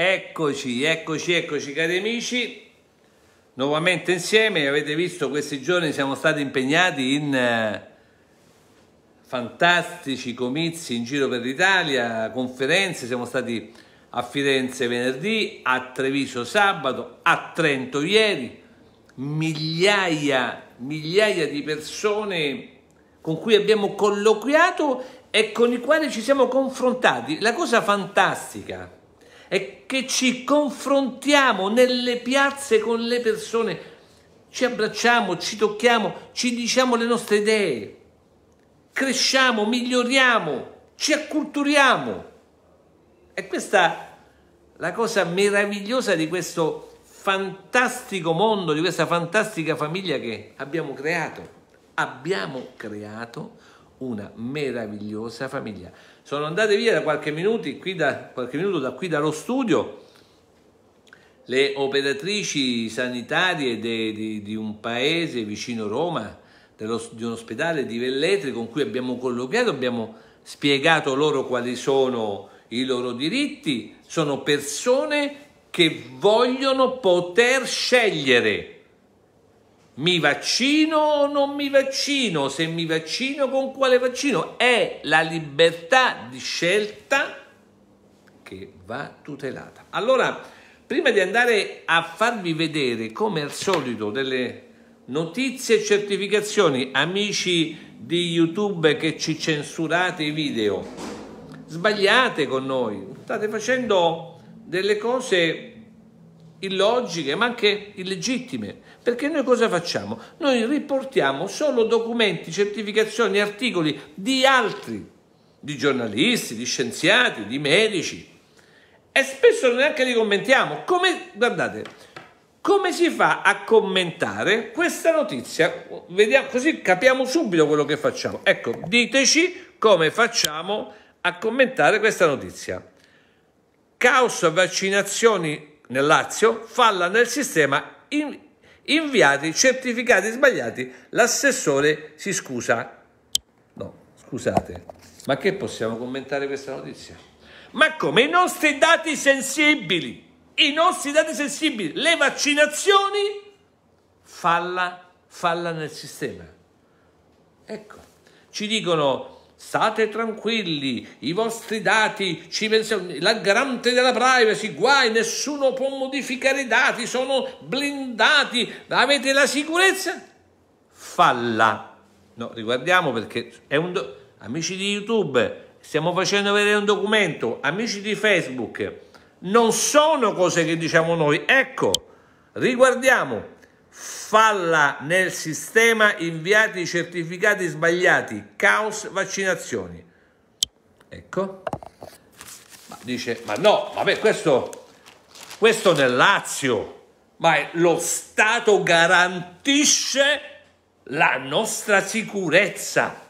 Eccoci, eccoci, eccoci cari amici, nuovamente insieme, avete visto questi giorni siamo stati impegnati in eh, fantastici comizi in giro per l'Italia, conferenze, siamo stati a Firenze venerdì, a Treviso sabato, a Trento ieri, migliaia, migliaia di persone con cui abbiamo colloquiato e con i quali ci siamo confrontati. La cosa fantastica è è che ci confrontiamo nelle piazze con le persone, ci abbracciamo, ci tocchiamo, ci diciamo le nostre idee, cresciamo, miglioriamo, ci acculturiamo. E questa la cosa meravigliosa di questo fantastico mondo, di questa fantastica famiglia che abbiamo creato. Abbiamo creato una meravigliosa famiglia. Sono andate via da qualche, minuti, da qualche minuto da qui dallo studio le operatrici sanitarie de, di, di, un paese vicino Roma, dello, di un ospedale di Velletri con cui abbiamo colloquiato, abbiamo spiegato loro quali sono i loro diritti, sono persone che vogliono poter scegliere mi vaccino o non mi vaccino, se mi vaccino con quale vaccino, è la libertà di scelta che va tutelata. Allora, prima di andare a farvi vedere come al solito delle notizie e certificazioni, amici di YouTube che ci censurate i video, sbagliate con noi, state facendo delle cose illogiche ma anche illegittime perché noi cosa facciamo? Noi riportiamo solo documenti, certificazioni, articoli di altri, di giornalisti, di scienziati, di medici e spesso neanche li commentiamo. Come, guardate, come si fa a commentare questa notizia? Vediamo, così capiamo subito quello che facciamo. Ecco, diteci come facciamo a commentare questa notizia. Caos vaccinazioni nel Lazio, falla nel sistema in inviati certificati sbagliati, l'assessore si scusa. No, scusate, ma che possiamo commentare questa notizia? Ma come i nostri dati sensibili, i nostri dati sensibili, le vaccinazioni, falla, falla nel sistema. Ecco, ci dicono State tranquilli, i vostri dati ci pensiamo, la garante della privacy, guai, nessuno può modificare i dati, sono blindati, avete la sicurezza? Falla. No, riguardiamo perché è un... Do... Amici di YouTube, stiamo facendo vedere un documento, amici di Facebook, non sono cose che diciamo noi. Ecco, riguardiamo falla nel sistema, inviati i certificati sbagliati, caos vaccinazioni. Ecco, ma dice, ma no, vabbè, questo, questo nel Lazio, ma lo Stato garantisce la nostra sicurezza.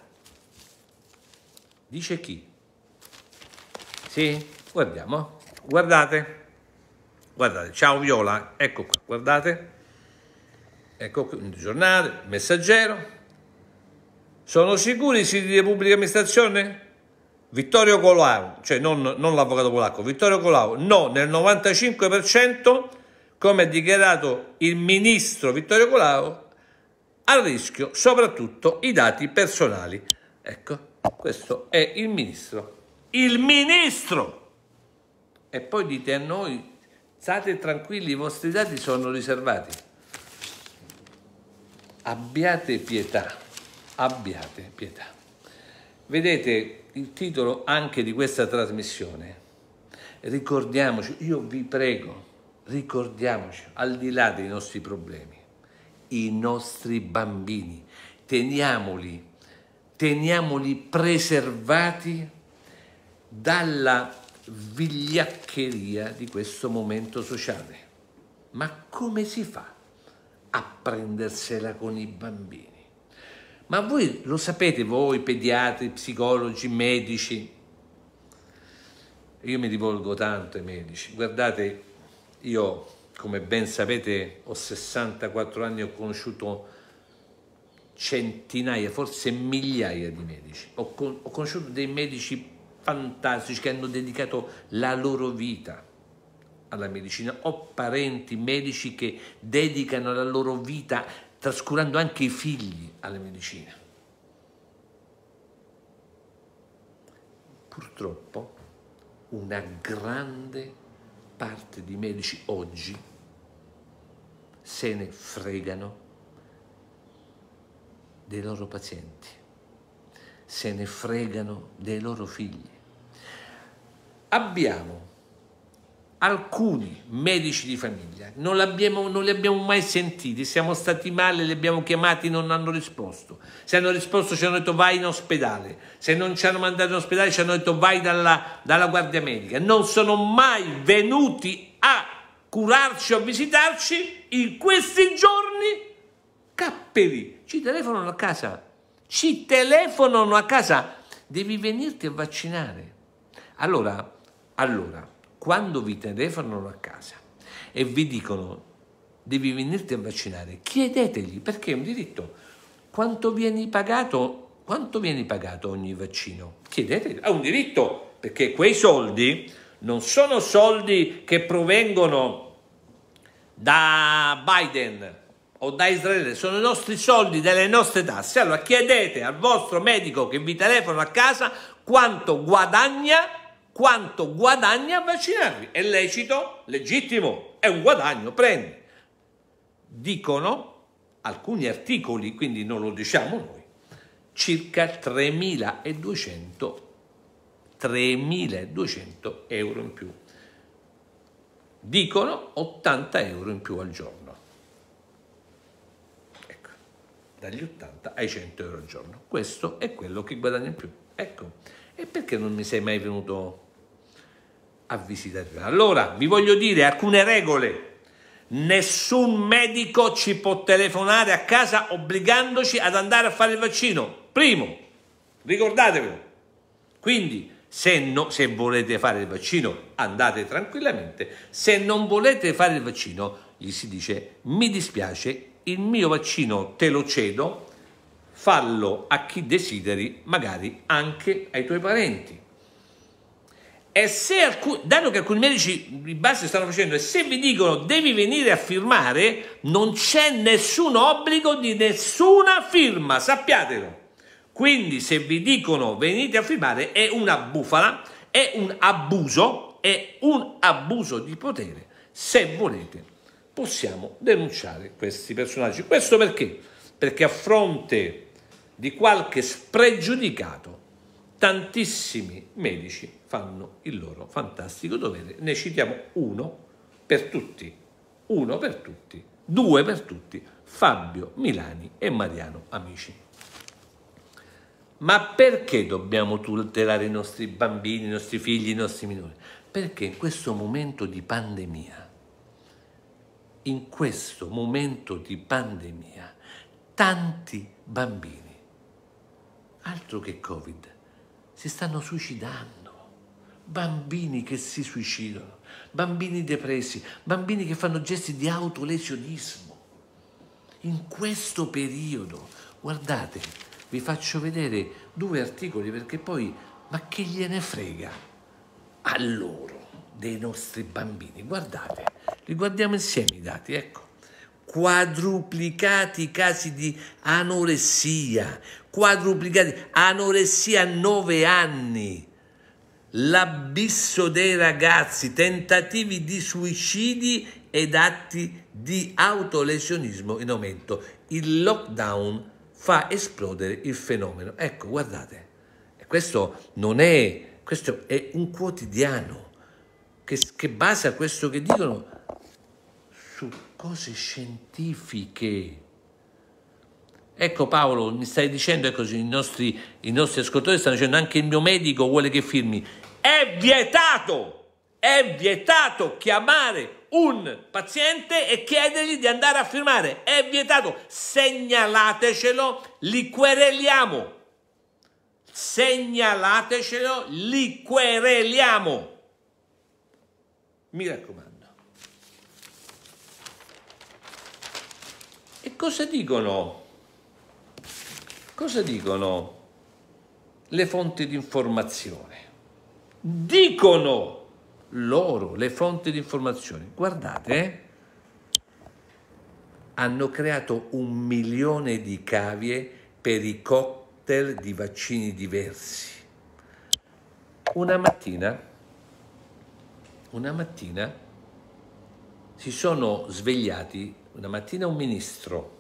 Dice chi? Sì, guardiamo, guardate, guardate, ciao Viola, ecco qua, guardate ecco il giornale, il messaggero. Sono sicuri i siti di pubblica amministrazione? Vittorio Colau, cioè non, non l'avvocato polacco, Vittorio Colau, no, nel 95% come ha dichiarato il ministro Vittorio Colau, a rischio soprattutto i dati personali. Ecco, questo è il ministro. Il ministro! E poi dite a noi, state tranquilli, i vostri dati sono riservati abbiate pietà, abbiate pietà. Vedete il titolo anche di questa trasmissione. Ricordiamoci, io vi prego, ricordiamoci, al di là dei nostri problemi, i nostri bambini, teniamoli, teniamoli preservati dalla vigliaccheria di questo momento sociale. Ma come si fa? a prendersela con i bambini. Ma voi lo sapete, voi pediatri, psicologi, medici, io mi rivolgo tanto ai medici, guardate, io come ben sapete ho 64 anni, ho conosciuto centinaia, forse migliaia di medici, ho, con- ho conosciuto dei medici fantastici che hanno dedicato la loro vita alla medicina, ho parenti medici che dedicano la loro vita trascurando anche i figli alla medicina. Purtroppo una grande parte di medici oggi se ne fregano dei loro pazienti, se ne fregano dei loro figli. Abbiamo alcuni medici di famiglia, non, non, li abbiamo mai sentiti, siamo stati male, li abbiamo chiamati, non hanno risposto. Se hanno risposto ci hanno detto vai in ospedale, se non ci hanno mandato in ospedale ci hanno detto vai dalla, dalla guardia medica. Non sono mai venuti a curarci o a visitarci in questi giorni. Capperi, ci telefonano a casa, ci telefonano a casa, devi venirti a vaccinare. Allora, allora, quando vi telefonano a casa e vi dicono devi venirti a vaccinare, chiedetegli perché è un diritto. Quanto vieni pagato, quanto vieni pagato ogni vaccino? Chiedetegli, ha un diritto perché quei soldi non sono soldi che provengono da Biden o da Israele, sono i nostri soldi delle nostre tasse. Allora chiedete al vostro medico che vi telefona a casa quanto guadagna quanto guadagna a vaccinarvi. È lecito, legittimo, è un guadagno, prendi. Dicono alcuni articoli, quindi non lo diciamo noi, circa 3.200, 3.200 euro in più. Dicono 80 euro in più al giorno. Ecco, dagli 80 ai 100 euro al giorno. Questo è quello che guadagna in più. Ecco, e perché non mi sei mai venuto a visitarla. Allora, vi voglio dire alcune regole. Nessun medico ci può telefonare a casa obbligandoci ad andare a fare il vaccino. Primo, ricordatevelo. Quindi, se, no, se volete fare il vaccino, andate tranquillamente. Se non volete fare il vaccino, gli si dice mi dispiace, il mio vaccino te lo cedo, fallo a chi desideri, magari anche ai tuoi parenti. E se alcun, dato che alcuni medici di base stanno facendo, e se vi dicono devi venire a firmare, non c'è nessun obbligo di nessuna firma, sappiatelo. Quindi se vi dicono venite a firmare è una bufala, è un abuso, è un abuso di potere. Se volete possiamo denunciare questi personaggi. Questo perché? Perché a fronte di qualche spregiudicato tantissimi medici fanno il loro fantastico dovere. Ne citiamo uno per tutti, uno per tutti, due per tutti, Fabio Milani e Mariano Amici. Ma perché dobbiamo tutelare i nostri bambini, i nostri figli, i nostri minori? Perché in questo momento di pandemia, in questo momento di pandemia, tanti bambini, altro che Covid, si stanno suicidando bambini che si suicidano, bambini depressi, bambini che fanno gesti di autolesionismo. In questo periodo, guardate, vi faccio vedere due articoli perché poi, ma che gliene frega a loro dei nostri bambini? Guardate, li guardiamo insieme i dati, ecco quadruplicati i casi di anoressia, quadruplicati, anoressia a nove anni, l'abisso dei ragazzi, tentativi di suicidi ed atti di autolesionismo in aumento. Il lockdown fa esplodere il fenomeno. Ecco, guardate, questo non è, questo è un quotidiano che, che basa questo che dicono su cose scientifiche. Ecco Paolo, mi stai dicendo, ecco, i, nostri, i nostri ascoltatori stanno dicendo anche il mio medico vuole che firmi. È vietato, è vietato chiamare un paziente e chiedergli di andare a firmare. È vietato, segnalatecelo, li quereliamo. Segnalatecelo, li quereliamo. Mi raccomando. E cosa dicono Cosa dicono le fonti di informazione? Dicono loro le fonti di informazione. Guardate, eh. hanno creato un milione di cavie per i cocktail di vaccini diversi. Una mattina, una mattina si sono svegliati, una mattina un ministro,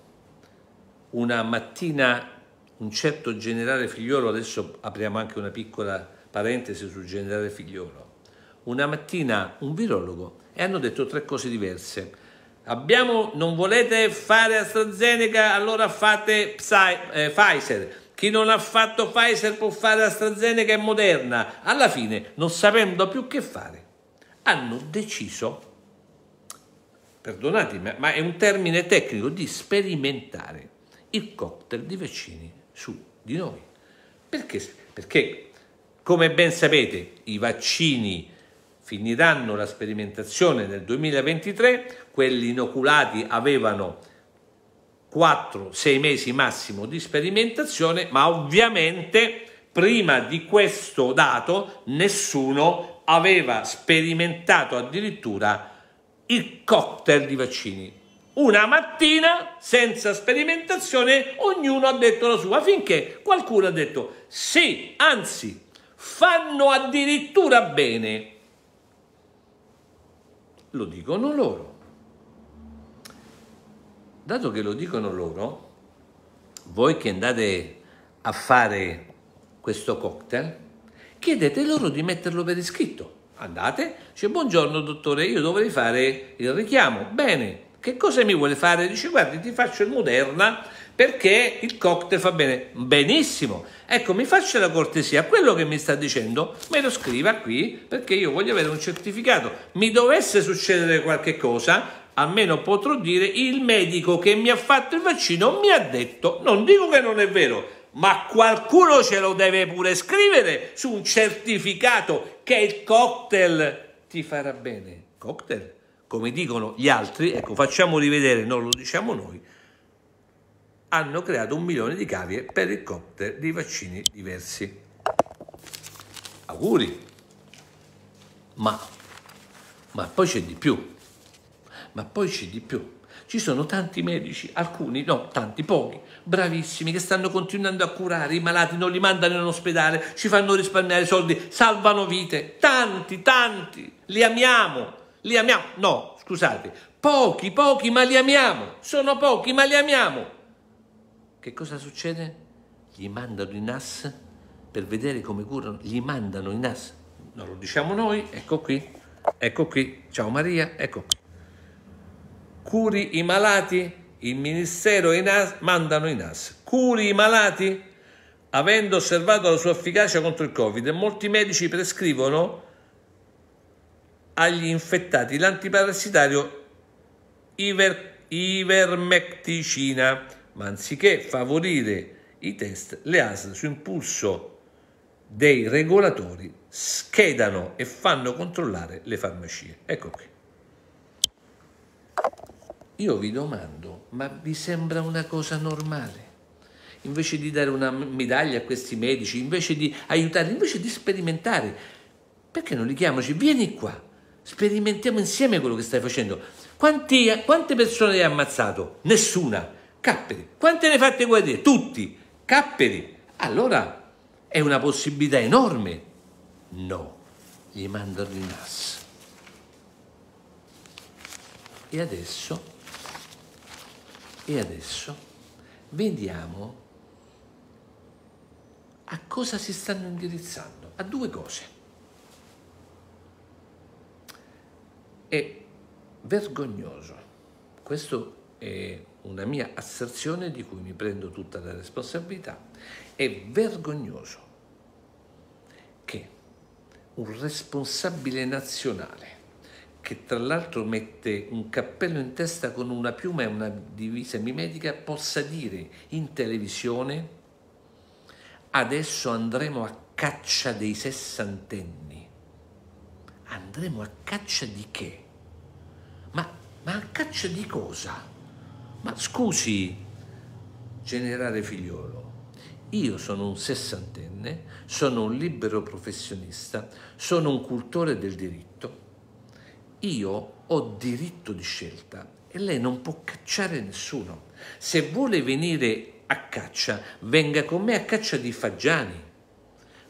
una mattina un certo generale figliolo, adesso apriamo anche una piccola parentesi sul generale figliolo, una mattina un virologo e hanno detto tre cose diverse. Abbiamo, non volete fare AstraZeneca, allora fate Psy, eh, Pfizer. Chi non ha fatto Pfizer può fare AstraZeneca e Moderna. Alla fine, non sapendo più che fare, hanno deciso, perdonatemi, ma è un termine tecnico, di sperimentare il cocktail di vaccini su di noi. Perché? Perché, come ben sapete, i vaccini finiranno la sperimentazione nel 2023, quelli inoculati avevano 4-6 mesi massimo di sperimentazione, ma ovviamente prima di questo dato nessuno aveva sperimentato addirittura il cocktail di vaccini una mattina senza sperimentazione, ognuno ha detto la sua, finché qualcuno ha detto sì, anzi, fanno addirittura bene. Lo dicono loro. Dato che lo dicono loro, voi che andate a fare questo cocktail, chiedete loro di metterlo per iscritto. Andate, dice buongiorno dottore, io dovrei fare il richiamo. Bene, che cosa mi vuole fare? Dice, guardi, ti faccio il Moderna perché il cocktail fa bene. Benissimo. Ecco, mi faccia la cortesia. Quello che mi sta dicendo me lo scriva qui perché io voglio avere un certificato. Mi dovesse succedere qualche cosa, almeno potrò dire il medico che mi ha fatto il vaccino mi ha detto, non dico che non è vero, ma qualcuno ce lo deve pure scrivere su un certificato che il cocktail ti farà bene. Cocktail come dicono gli altri, ecco facciamo rivedere, non lo diciamo noi, hanno creato un milione di cavie per il cocktail di vaccini diversi. Auguri! Ma, ma poi c'è di più, ma poi c'è di più. Ci sono tanti medici, alcuni, no, tanti, pochi, bravissimi, che stanno continuando a curare i malati, non li mandano in ospedale, ci fanno risparmiare soldi, salvano vite, tanti, tanti, li amiamo, li amiamo? No, scusate, pochi, pochi, ma li amiamo. Sono pochi, ma li amiamo. Che cosa succede? Gli mandano i NAS per vedere come curano. Gli mandano i NAS. Non lo diciamo noi, ecco qui, ecco qui. Ciao Maria, ecco. Curi i malati? Il ministero e i NAS mandano i NAS. Curi i malati? Avendo osservato la sua efficacia contro il Covid, molti medici prescrivono agli infettati l'antiparassitario iver, ivermecticina, ma anziché favorire i test, le ASL su impulso dei regolatori schedano e fanno controllare le farmacie. Ecco qui. Io vi domando, ma vi sembra una cosa normale? Invece di dare una medaglia a questi medici, invece di aiutarli, invece di sperimentare, perché non li chiamoci? Vieni qua, Sperimentiamo insieme quello che stai facendo. Quanti, quante persone hai ammazzato? Nessuna. Capperi. Quante ne hai fatte guarire? Tutti. Capperi. Allora è una possibilità enorme. No, gli mando il rinas. E adesso, e adesso, vediamo a cosa si stanno indirizzando, a due cose. è vergognoso. Questa è una mia asserzione di cui mi prendo tutta la responsabilità. È vergognoso che un responsabile nazionale che tra l'altro mette un cappello in testa con una piuma e una divisa mimetica, possa dire in televisione adesso andremo a caccia dei sessantenni. Andremo a caccia di che? Ma, ma a caccia di cosa? Ma scusi, generale figliolo, io sono un sessantenne, sono un libero professionista, sono un cultore del diritto. Io ho diritto di scelta e lei non può cacciare nessuno. Se vuole venire a caccia, venga con me a caccia di fagiani.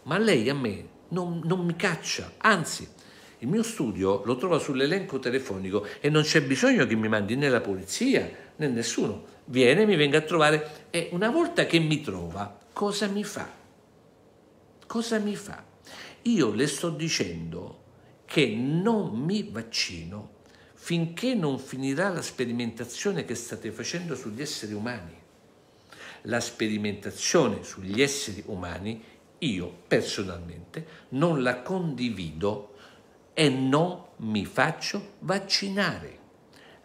Ma lei a me non, non mi caccia, anzi il mio studio lo trova sull'elenco telefonico e non c'è bisogno che mi mandi né la polizia né nessuno. Viene, mi venga a trovare e una volta che mi trova, cosa mi fa? Cosa mi fa? Io le sto dicendo che non mi vaccino finché non finirà la sperimentazione che state facendo sugli esseri umani. La sperimentazione sugli esseri umani io personalmente non la condivido e non mi faccio vaccinare.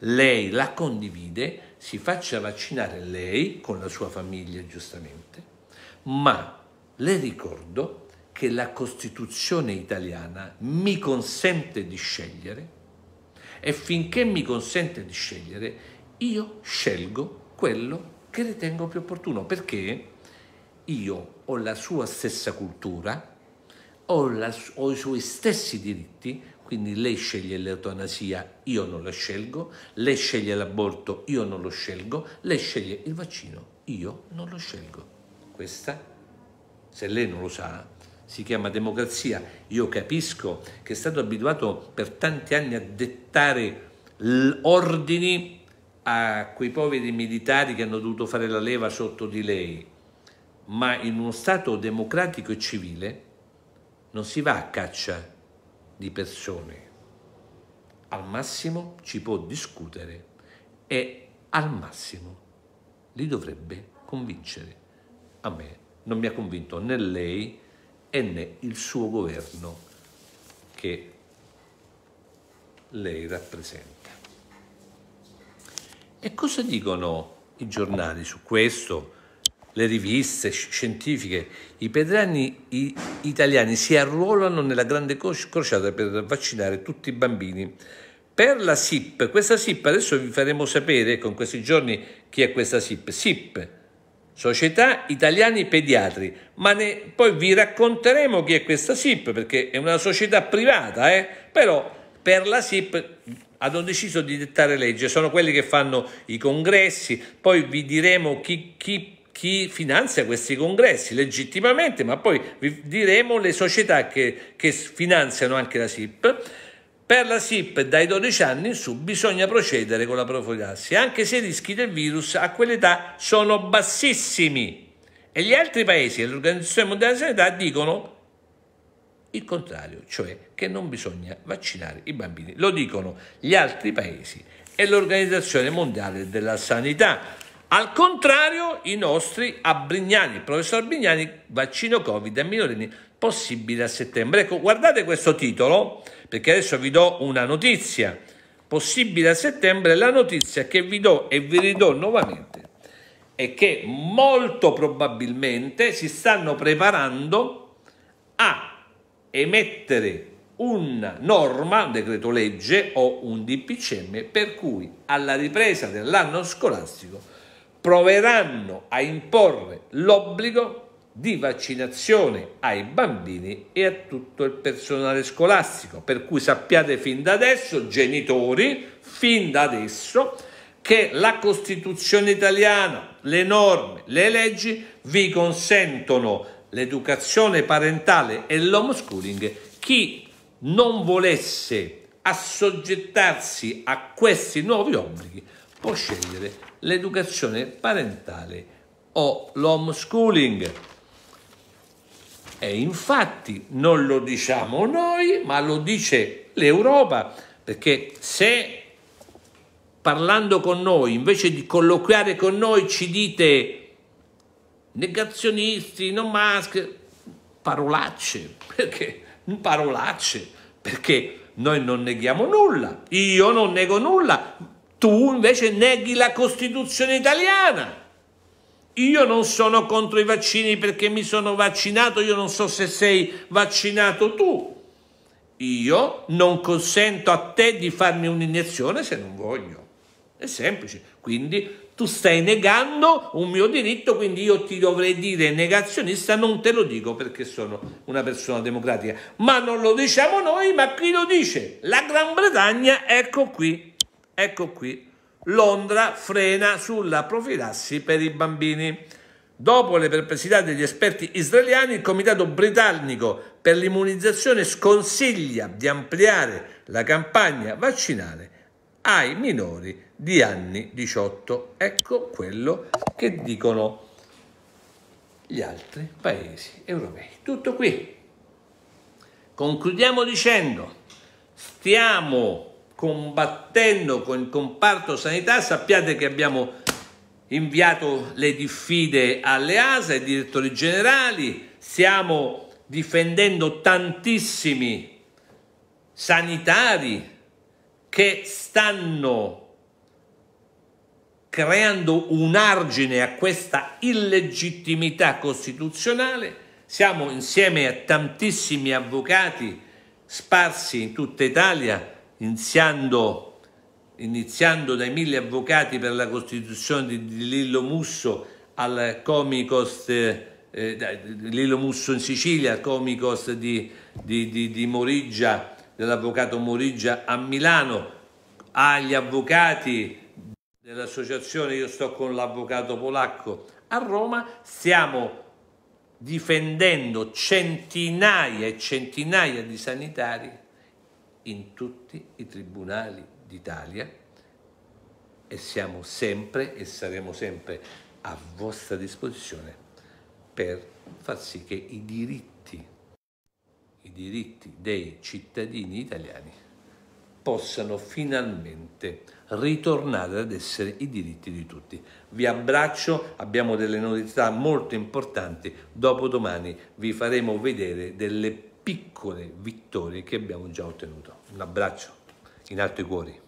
Lei la condivide, si faccia vaccinare lei con la sua famiglia giustamente, ma le ricordo che la Costituzione italiana mi consente di scegliere e finché mi consente di scegliere io scelgo quello che ritengo più opportuno perché io ho la sua stessa cultura, ho, la, ho i suoi stessi diritti, quindi lei sceglie l'eutanasia, io non la scelgo, lei sceglie l'aborto, io non lo scelgo, lei sceglie il vaccino, io non lo scelgo. Questa, se lei non lo sa, si chiama democrazia. Io capisco che è stato abituato per tanti anni a dettare ordini a quei poveri militari che hanno dovuto fare la leva sotto di lei, ma in uno Stato democratico e civile non si va a caccia di persone. Al massimo ci può discutere e al massimo li dovrebbe convincere. A me non mi ha convinto né lei e né il suo governo che lei rappresenta. E cosa dicono i giornali su questo? le riviste scientifiche, i pediatri italiani si arruolano nella grande crociata per vaccinare tutti i bambini. Per la SIP, questa SIP adesso vi faremo sapere con questi giorni chi è questa SIP. SIP, Società Italiani Pediatri, ma ne, poi vi racconteremo chi è questa SIP perché è una società privata, eh? però per la SIP hanno deciso di dettare legge, sono quelli che fanno i congressi, poi vi diremo chi, chi chi finanzia questi congressi legittimamente, ma poi vi diremo le società che, che finanziano anche la SIP. Per la SIP dai 12 anni in su bisogna procedere con la profilassi, anche se i rischi del virus a quell'età sono bassissimi. E gli altri paesi e l'Organizzazione Mondiale della Sanità dicono il contrario, cioè che non bisogna vaccinare i bambini. Lo dicono gli altri paesi e l'Organizzazione Mondiale della Sanità. Al contrario, i nostri a Brignani, il professor Brignani, vaccino Covid a minorenni possibile a settembre. Ecco, guardate questo titolo, perché adesso vi do una notizia. Possibile a settembre, la notizia che vi do e vi ridò nuovamente è che molto probabilmente si stanno preparando a emettere una norma, un decreto legge o un DPCM per cui alla ripresa dell'anno scolastico proveranno a imporre l'obbligo di vaccinazione ai bambini e a tutto il personale scolastico. Per cui sappiate fin da adesso, genitori, fin da adesso, che la Costituzione italiana, le norme, le leggi vi consentono l'educazione parentale e l'homeschooling. Chi non volesse assoggettarsi a questi nuovi obblighi può scegliere l'educazione parentale o l'homeschooling. E infatti non lo diciamo noi, ma lo dice l'Europa, perché se parlando con noi, invece di colloquiare con noi, ci dite negazionisti, non maschere, parolacce, perché parolacce, perché noi non neghiamo nulla, io non nego nulla, tu invece neghi la Costituzione italiana. Io non sono contro i vaccini perché mi sono vaccinato, io non so se sei vaccinato tu. Io non consento a te di farmi un'iniezione se non voglio. È semplice. Quindi tu stai negando un mio diritto, quindi io ti dovrei dire negazionista, non te lo dico perché sono una persona democratica. Ma non lo diciamo noi, ma chi lo dice? La Gran Bretagna, ecco qui. Ecco qui, Londra frena sulla profilassi per i bambini. Dopo le perplessità degli esperti israeliani, il Comitato britannico per l'immunizzazione sconsiglia di ampliare la campagna vaccinale ai minori di anni 18. Ecco quello che dicono gli altri paesi europei. Tutto qui. Concludiamo dicendo, stiamo combattendo con il comparto sanità, sappiate che abbiamo inviato le diffide alle ASA, ai direttori generali, stiamo difendendo tantissimi sanitari che stanno creando un argine a questa illegittimità costituzionale. Siamo insieme a tantissimi avvocati sparsi in tutta Italia iniziando, iniziando dai mille avvocati per la Costituzione di, di Lillo Musso al Comicos eh, Lillo Musso in Sicilia, al Comicos di, di, di, di Morigia, dell'avvocato Morigia a Milano, agli avvocati dell'associazione Io sto con l'avvocato polacco a Roma, stiamo difendendo centinaia e centinaia di sanitari in tutti i tribunali d'Italia e siamo sempre e saremo sempre a vostra disposizione per far sì che i diritti, i diritti dei cittadini italiani possano finalmente ritornare ad essere i diritti di tutti. Vi abbraccio, abbiamo delle novità molto importanti, dopodomani vi faremo vedere delle piccole vittorie che abbiamo già ottenuto. Un abbraccio in alto i cuori.